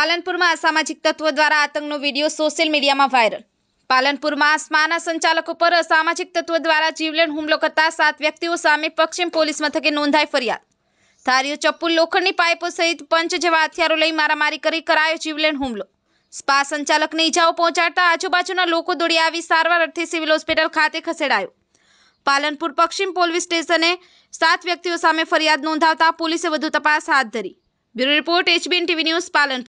પાલનપુરમાં અસામાજિક તત્વો દ્વારા આતંકનો વિડીયો સોશિયલ મીડિયામાં વાયરલ પાલનપુરમાં આસમાના સંચાલકો પર અસામાજિક તત્વો દ્વારા જીવલેણ હુમલો કરતા સાત વ્યક્તિઓ સામે પશ્ચિમ પોલીસ મથકે નોંધાઈ ફરિયાદ ધારીઓ ચપ્પુલ લોખંડની પાઇપો સહિત પંચ જેવા હથિયારો લઈ મારામારી કરી કરાયો જીવલેણ હુમલો સ્પા સંચાલકને ઈજાઓ પહોંચાડતા આજુબાજુના લોકો દોડી આવી સારવાર અર્થે સિવિલ હોસ્પિટલ ખાતે ખસેડાયો પાલનપુર પશ્ચિમ પોલીસ સ્ટેશને સાત વ્યક્તિઓ સામે ફરિયાદ નોંધાવતા પોલીસે વધુ તપાસ હાથ ધરી bureau report HBN TV news Palanpur